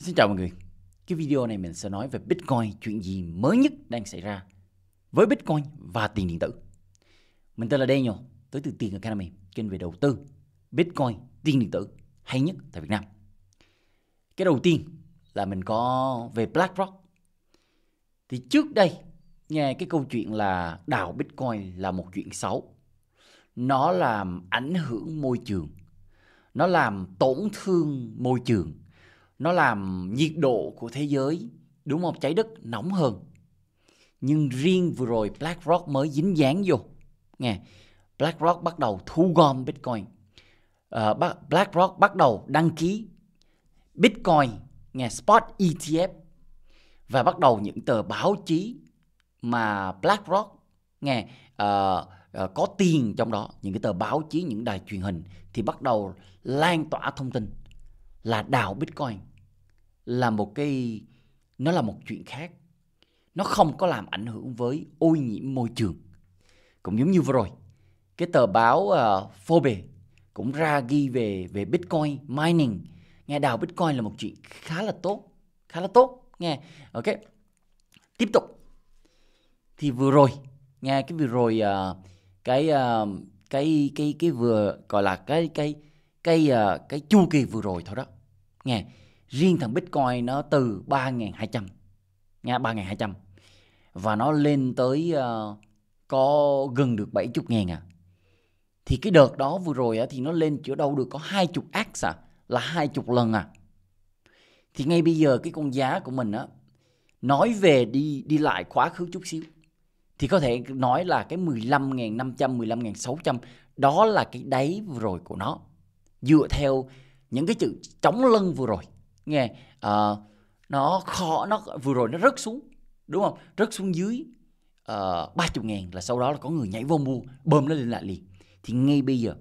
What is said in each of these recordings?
Xin chào mọi người. Cái video này mình sẽ nói về Bitcoin, chuyện gì mới nhất đang xảy ra với Bitcoin và tiền điện tử. Mình tên là Daniel, tới từ Tiền Academy, kênh về đầu tư, Bitcoin, tiền điện tử hay nhất tại Việt Nam. Cái đầu tiên là mình có về BlackRock. Thì trước đây nghe cái câu chuyện là đào Bitcoin là một chuyện xấu. Nó làm ảnh hưởng môi trường. Nó làm tổn thương môi trường nó làm nhiệt độ của thế giới đúng không trái đất nóng hơn nhưng riêng vừa rồi BlackRock mới dính dáng vô nghe BlackRock bắt đầu thu gom Bitcoin uh, BlackRock bắt đầu đăng ký Bitcoin nghe spot ETF và bắt đầu những tờ báo chí mà BlackRock nghe uh, uh, có tiền trong đó những cái tờ báo chí những đài truyền hình thì bắt đầu lan tỏa thông tin là đào Bitcoin là một cái nó là một chuyện khác nó không có làm ảnh hưởng với ô nhiễm môi trường cũng giống như vừa rồi cái tờ báo uh, Forbes cũng ra ghi về về Bitcoin mining nghe đào Bitcoin là một chuyện khá là tốt khá là tốt nghe ok tiếp tục thì vừa rồi nghe cái vừa rồi uh, cái uh, cái cái cái vừa gọi là cái cái cái uh, cái chu kỳ vừa rồi thôi đó nghe riêng thằng Bitcoin nó từ 3.200 nha 3.200 và nó lên tới uh, có gần được 70 ngàn à thì cái đợt đó vừa rồi á, thì nó lên chỗ đâu được có 20 ax à là 20 lần à thì ngay bây giờ cái con giá của mình á nói về đi đi lại quá khứ chút xíu thì có thể nói là cái 15.500 15.600 đó là cái đáy vừa rồi của nó dựa theo những cái chữ chống lưng vừa rồi nghe uh, nó khó nó vừa rồi nó rớt xuống đúng không rớt xuống dưới ờ, ba uh, chục ngàn là sau đó là có người nhảy vô mua bơm nó lên lại liền thì ngay bây giờ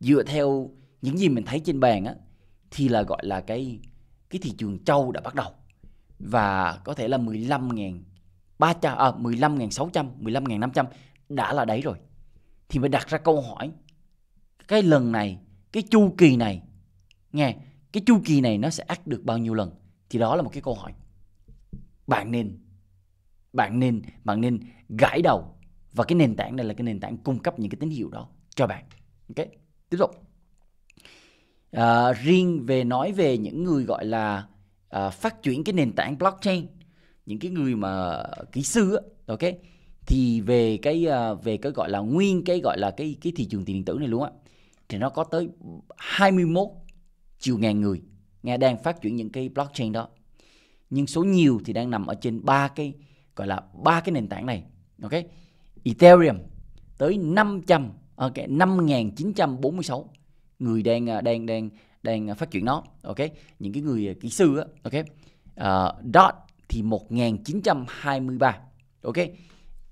dựa theo những gì mình thấy trên bàn á thì là gọi là cái cái thị trường châu đã bắt đầu và có thể là 15.000 300 à 15.600, 15.500 đã là đấy rồi. Thì mình đặt ra câu hỏi cái lần này, cái chu kỳ này nghe cái chu kỳ này nó sẽ ắt được bao nhiêu lần thì đó là một cái câu hỏi bạn nên bạn nên bạn nên gãi đầu và cái nền tảng này là cái nền tảng cung cấp những cái tín hiệu đó cho bạn ok tiếp tục à, riêng về nói về những người gọi là à, phát triển cái nền tảng blockchain những cái người mà kỹ sư á, ok thì về cái à, về cái gọi là nguyên cái gọi là cái cái thị trường tiền điện tử này luôn á thì nó có tới 21 chiều ngàn người nghe đang phát triển những cái blockchain đó nhưng số nhiều thì đang nằm ở trên ba cái gọi là ba cái nền tảng này ok Ethereum tới 500 ok 5946 người đang ờ, đang đang đang phát triển nó ok những cái người ờ, kỹ sư á ok uh, ờ, dot thì 1923 ok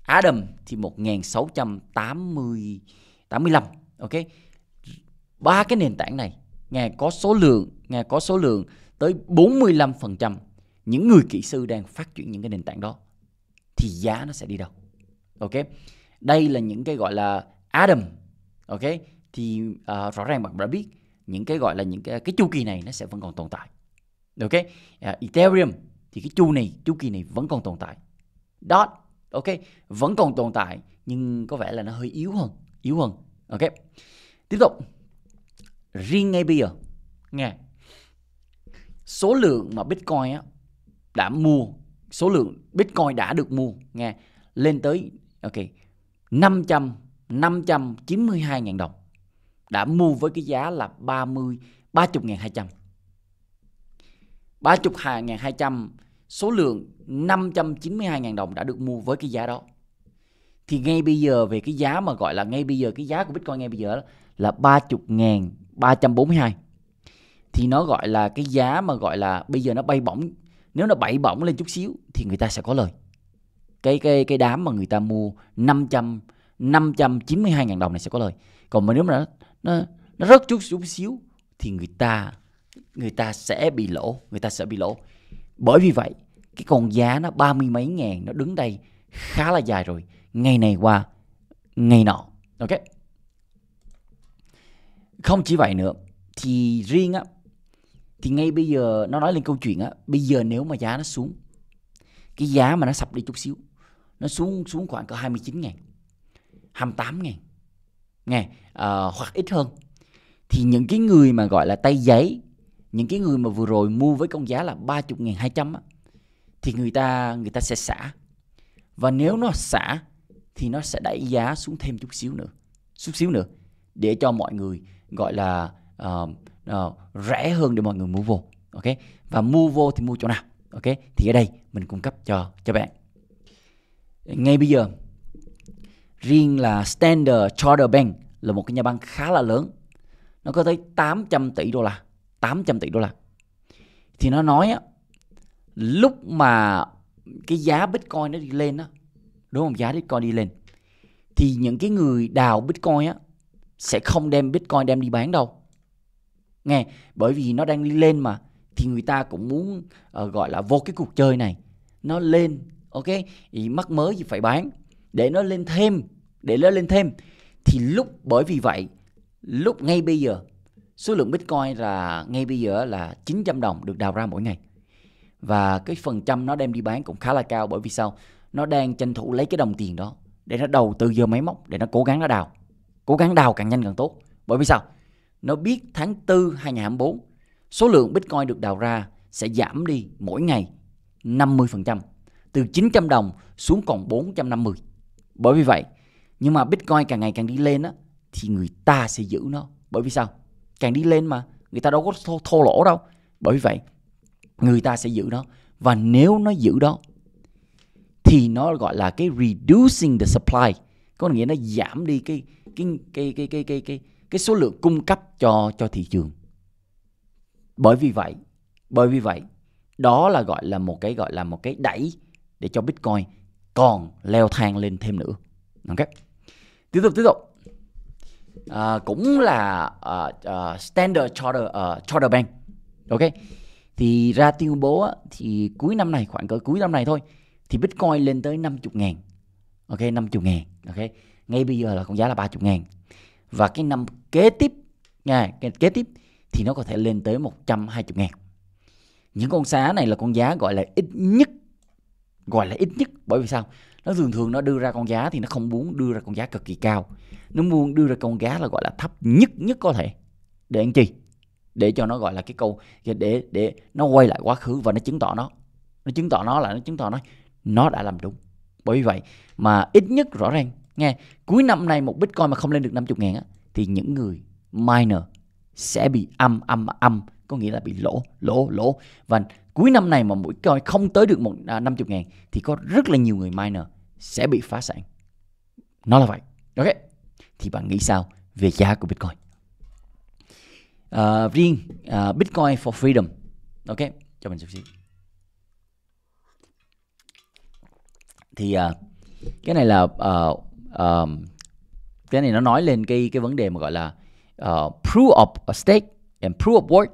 Adam thì 1680 85 ok ba cái nền tảng này ngày có số lượng, ngày có số lượng tới 45% những người kỹ sư đang phát triển những cái nền tảng đó thì giá nó sẽ đi đâu. Ok. Đây là những cái gọi là Adam. Ok. Thì uh, rõ ràng bạn đã biết những cái gọi là những cái, cái chu kỳ này nó sẽ vẫn còn tồn tại. Ok. Uh, Ethereum thì cái chu này, chu kỳ này vẫn còn tồn tại. Dot ok vẫn còn tồn tại nhưng có vẻ là nó hơi yếu hơn yếu hơn ok tiếp tục riêng ngay bây giờ nghe số lượng mà bitcoin á, đã mua số lượng bitcoin đã được mua nghe lên tới ok 500 592.000 đồng đã mua với cái giá là 30 30.200 30.200 số lượng 592.000 đồng đã được mua với cái giá đó thì ngay bây giờ về cái giá mà gọi là ngay bây giờ cái giá của Bitcoin ngay bây giờ là 30.000 342 thì nó gọi là cái giá mà gọi là bây giờ nó bay bổng nếu nó bay bổng lên chút xíu thì người ta sẽ có lời cái cái cái đám mà người ta mua 500 592 000 đồng này sẽ có lời còn mà nếu mà nó nó, nó rớt chút chút xíu thì người ta người ta sẽ bị lỗ người ta sẽ bị lỗ bởi vì vậy cái con giá nó ba mươi mấy ngàn nó đứng đây khá là dài rồi ngày này qua ngày nọ ok không chỉ vậy nữa thì riêng á thì ngay bây giờ nó nói lên câu chuyện á bây giờ nếu mà giá nó xuống cái giá mà nó sập đi chút xíu nó xuống xuống khoảng cỡ 29 ngàn 28 ngàn nghe à, hoặc ít hơn thì những cái người mà gọi là tay giấy những cái người mà vừa rồi mua với công giá là 30 ngàn 200 á, thì người ta người ta sẽ xả và nếu nó xả thì nó sẽ đẩy giá xuống thêm chút xíu nữa chút xíu nữa để cho mọi người gọi là uh, uh, rẻ hơn để mọi người mua vô ok và mua vô thì mua chỗ nào ok thì ở đây mình cung cấp cho cho bạn ngay bây giờ riêng là Standard Charter Bank là một cái nhà băng khá là lớn nó có tới 800 tỷ đô la 800 tỷ đô la thì nó nói á, lúc mà cái giá Bitcoin nó đi lên á, đúng không giá Bitcoin đi lên thì những cái người đào Bitcoin á sẽ không đem Bitcoin đem đi bán đâu. Nghe, bởi vì nó đang đi lên mà thì người ta cũng muốn uh, gọi là vô cái cuộc chơi này nó lên ok thì mắc mới thì phải bán để nó lên thêm để nó lên thêm thì lúc bởi vì vậy lúc ngay bây giờ số lượng bitcoin là ngay bây giờ là 900 đồng được đào ra mỗi ngày và cái phần trăm nó đem đi bán cũng khá là cao bởi vì sao nó đang tranh thủ lấy cái đồng tiền đó để nó đầu tư vô máy móc để nó cố gắng nó đào cố gắng đào càng nhanh càng tốt. Bởi vì sao? Nó biết tháng 4 2024 số lượng Bitcoin được đào ra sẽ giảm đi mỗi ngày 50%, từ 900 đồng xuống còn 450. Bởi vì vậy, nhưng mà Bitcoin càng ngày càng đi lên á thì người ta sẽ giữ nó. Bởi vì sao? Càng đi lên mà người ta đâu có thô, thô lỗ đâu. Bởi vì vậy, người ta sẽ giữ nó và nếu nó giữ đó thì nó gọi là cái reducing the supply có nghĩa nó giảm đi cái cái cái cái cái cái cái cái số lượng cung cấp cho cho thị trường bởi vì vậy bởi vì vậy đó là gọi là một cái gọi là một cái đẩy để cho bitcoin còn leo thang lên thêm nữa ok tiếp tục tiếp tục à, cũng là uh, uh, standard charter uh, charter bank ok thì ra tuyên bố thì cuối năm này khoảng cỡ cuối năm này thôi thì bitcoin lên tới 50 ngàn ok 50 ngàn ok ngay bây giờ là con giá là 30 ngàn và cái năm kế tiếp nha kế tiếp thì nó có thể lên tới 120 ngàn những con xá này là con giá gọi là ít nhất gọi là ít nhất bởi vì sao nó thường thường nó đưa ra con giá thì nó không muốn đưa ra con giá cực kỳ cao nó muốn đưa ra con giá là gọi là thấp nhất nhất có thể để anh chi để cho nó gọi là cái câu để để nó quay lại quá khứ và nó chứng tỏ nó nó chứng tỏ nó là nó chứng tỏ nó nó đã làm đúng bởi vì vậy mà ít nhất rõ ràng nghe cuối năm nay một bitcoin mà không lên được 50 ngàn á, thì những người miner sẽ bị âm âm âm có nghĩa là bị lỗ lỗ lỗ và cuối năm này mà mỗi coin không tới được một à, 50 ngàn thì có rất là nhiều người miner sẽ bị phá sản nó là vậy ok thì bạn nghĩ sao về giá của bitcoin uh, riêng uh, bitcoin for freedom ok cho mình xem xíu thì uh, cái này là uh, uh, cái này nó nói lên cái cái vấn đề mà gọi là uh, proof of stake and proof of work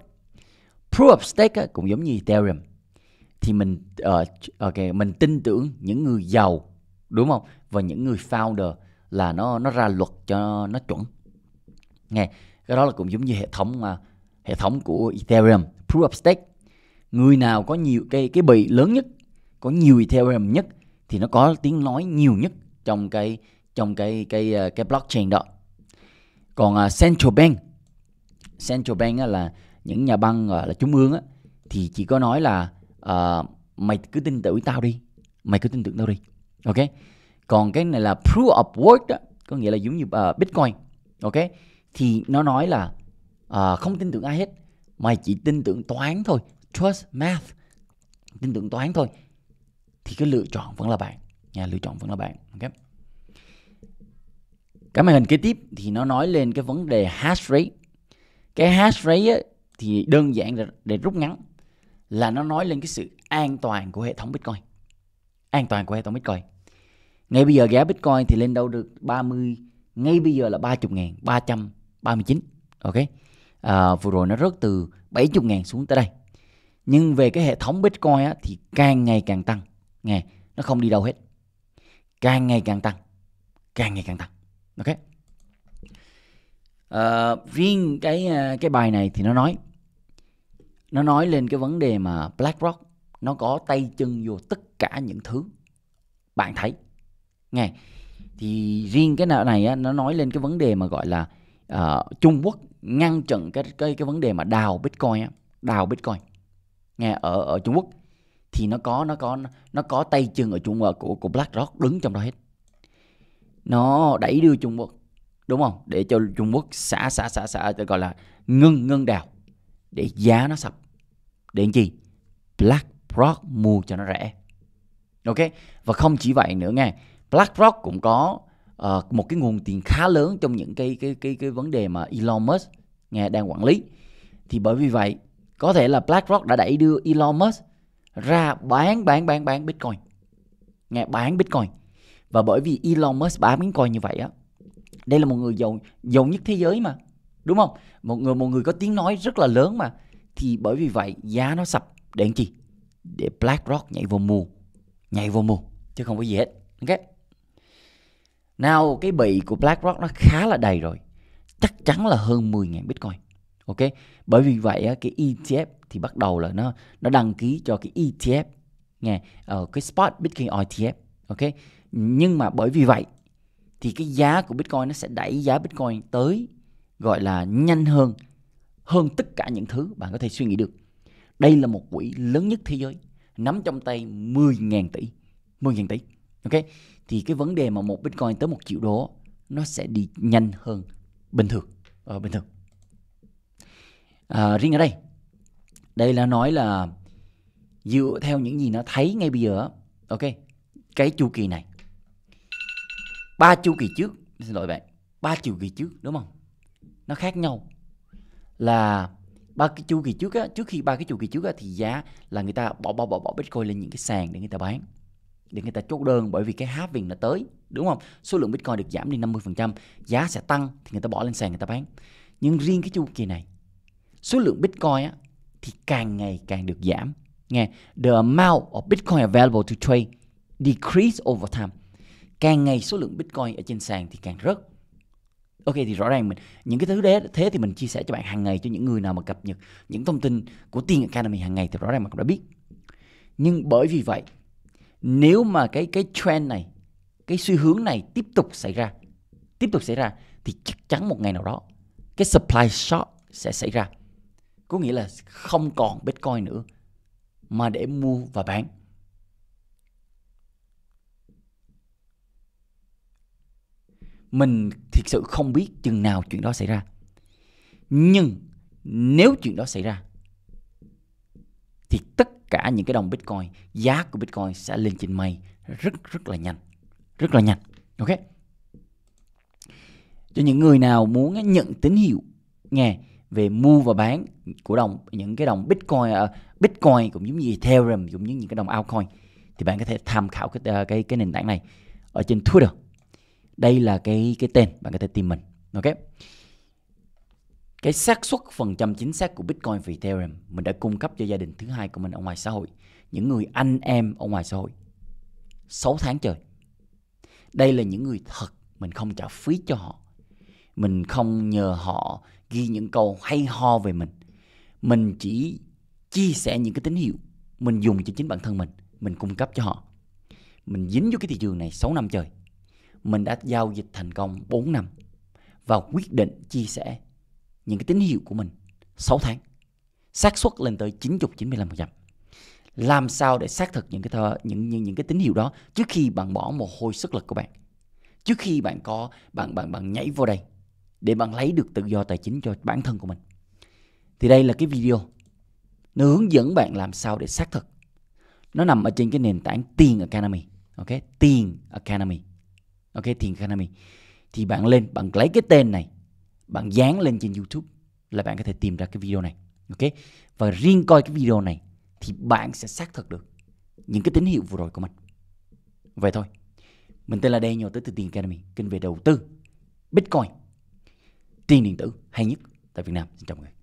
proof of stake cũng giống như ethereum thì mình uh, okay, mình tin tưởng những người giàu đúng không và những người founder là nó nó ra luật cho nó chuẩn nghe cái đó là cũng giống như hệ thống mà uh, hệ thống của ethereum proof of stake người nào có nhiều cái cái bì lớn nhất có nhiều ethereum nhất thì nó có tiếng nói nhiều nhất trong cái trong cái cái ờ, cái blockchain đó còn uh, central bank central bank á, là những nhà băng uh, là trung ương á, thì chỉ có nói là uh, mày cứ tin tưởng tao đi mày cứ tin tưởng tao đi ok còn cái này là proof of work đó có nghĩa là giống như uh, bitcoin ok thì nó nói là uh, không tin tưởng ai hết mày chỉ tin tưởng toán thôi trust math tin tưởng toán thôi thì cái lựa chọn vẫn là bạn nhà lựa chọn vẫn là bạn ok cái màn hình kế tiếp thì nó nói lên cái vấn đề hash rate cái hash rate ấy, thì đơn giản để, rút ngắn là nó nói lên cái sự an toàn của hệ thống bitcoin an toàn của hệ thống bitcoin ngay bây giờ giá bitcoin thì lên đâu được 30 ngay bây giờ là 30 ngàn 339 ok à, vừa rồi nó rớt từ 70 ngàn xuống tới đây nhưng về cái hệ thống bitcoin á, thì càng ngày càng tăng nghe nó không đi đâu hết càng ngày càng tăng càng ngày càng tăng ok à, riêng cái ờ, cái bài này thì nó nói nó nói lên cái vấn đề mà BlackRock nó có tay chân vô tất cả những thứ bạn thấy nghe thì riêng cái nào này á, nó nói lên cái vấn đề mà gọi là uh, Trung Quốc ngăn chặn cái cái cái vấn đề mà đào Bitcoin á, đào Bitcoin nghe ở ở Trung Quốc thì nó có nó có nó có tay chân ở Trung Quốc của của BlackRock đứng trong đó hết nó đẩy đưa Trung Quốc đúng không để cho Trung Quốc xả xả xả xả gọi là ngưng ngưng đào để giá nó sập để làm gì BlackRock mua cho nó rẻ ok và không chỉ vậy nữa nghe BlackRock cũng có uh, một cái nguồn tiền khá lớn trong những cái cái cái cái vấn đề mà Elon Musk nghe đang quản lý thì bởi vì vậy có thể là BlackRock đã đẩy đưa Elon Musk ra bán bán bán bán bitcoin nghe bán bitcoin và bởi vì Elon Musk bán bitcoin như vậy á đây là một người giàu giàu nhất thế giới mà đúng không một người một người có tiếng nói rất là lớn mà thì bởi vì vậy giá nó sập để làm chi để BlackRock nhảy vô mua nhảy vô mua chứ không có gì hết ok nào cái bị của BlackRock nó khá là đầy rồi chắc chắn là hơn 10.000 Bitcoin ok bởi vì vậy cái ETF thì bắt đầu là nó nó đăng ký cho cái ETF nghe ở ờ, cái spot Bitcoin ETF ok nhưng mà bởi vì vậy thì cái giá của Bitcoin nó sẽ đẩy giá Bitcoin tới gọi là nhanh hơn hơn tất cả những thứ bạn có thể suy nghĩ được đây là một quỹ lớn nhất thế giới nắm trong tay 10.000 tỷ 10.000 tỷ ok thì cái vấn đề mà một bitcoin tới một triệu đô nó sẽ đi nhanh hơn bình thường ờ, bình thường à, riêng ở đây đây là nói là dựa theo những gì nó thấy ngay bây giờ ok cái chu kỳ này ba chu kỳ trước xin lỗi bạn ba chu kỳ trước đúng không nó khác nhau là ba cái chu kỳ trước á trước khi ba cái chu kỳ trước á thì giá là người ta bỏ bỏ bỏ bỏ bitcoin lên những cái sàn để người ta bán để người ta chốt đơn bởi vì cái háp halving nó tới đúng không số lượng bitcoin được giảm đi 50% giá sẽ tăng thì người ta bỏ lên sàn người ta bán nhưng riêng cái chu kỳ này số lượng Bitcoin á, thì càng ngày càng được giảm. Nghe, the amount of Bitcoin available to trade decrease over time. Càng ngày số lượng Bitcoin ở trên sàn thì càng rớt. Ok thì rõ ràng mình những cái thứ đấy thế thì mình chia sẻ cho bạn hàng ngày cho những người nào mà cập nhật những thông tin của Tiên Academy hàng ngày thì rõ ràng bạn cũng đã biết. Nhưng bởi vì vậy, nếu mà cái cái trend này, cái xu hướng này tiếp tục xảy ra, tiếp tục xảy ra thì chắc chắn một ngày nào đó cái supply shock sẽ xảy ra có nghĩa là không còn bitcoin nữa mà để mua và bán mình thiệt sự không biết chừng nào chuyện đó xảy ra nhưng nếu chuyện đó xảy ra thì tất cả những cái đồng bitcoin giá của bitcoin sẽ lên trên mây rất rất là nhanh rất là nhanh ok cho những người nào muốn nhận tín hiệu nghe về mua và bán của đồng những cái đồng bitcoin uh, bitcoin cũng giống như ethereum cũng như những cái đồng altcoin thì bạn có thể tham khảo cái ờ, cái cái nền tảng này ở trên Twitter đây là cái cái tên bạn có thể tìm mình ok cái xác suất phần trăm chính xác của Bitcoin và Ethereum mình đã cung cấp cho gia đình thứ hai của mình ở ngoài xã hội những người anh em ở ngoài xã hội 6 tháng trời đây là những người thật mình không trả phí cho họ mình không nhờ họ ghi những câu hay ho về mình mình chỉ chia sẻ những cái tín hiệu mình dùng cho chính bản thân mình mình cung cấp cho họ mình dính vô cái thị trường này 6 năm trời mình đã giao dịch thành công 4 năm và quyết định chia sẻ những cái tín hiệu của mình 6 tháng xác suất lên tới 90 95%. Làm sao để xác thực những cái thơ, những, những những cái tín hiệu đó trước khi bạn bỏ một hôi sức lực của bạn. Trước khi bạn có bạn bạn bạn nhảy vô đây để bạn lấy được tự do tài chính cho bản thân của mình. Thì đây là cái video nó hướng dẫn bạn làm sao để xác thực. Nó nằm ở trên cái nền tảng Tiền Academy, ok? Tiền Academy. Ok, Tiền Academy. Thì bạn lên, bạn lấy cái tên này, bạn dán lên trên YouTube là bạn có thể tìm ra cái video này, ok? Và riêng coi cái video này thì bạn sẽ xác thực được những cái tín hiệu vừa rồi của mình. Vậy thôi. Mình tên là Daniel tới từ Tiền Academy, kênh về đầu tư, Bitcoin tiền điện tử hay nhất tại Việt Nam xin chào mọi người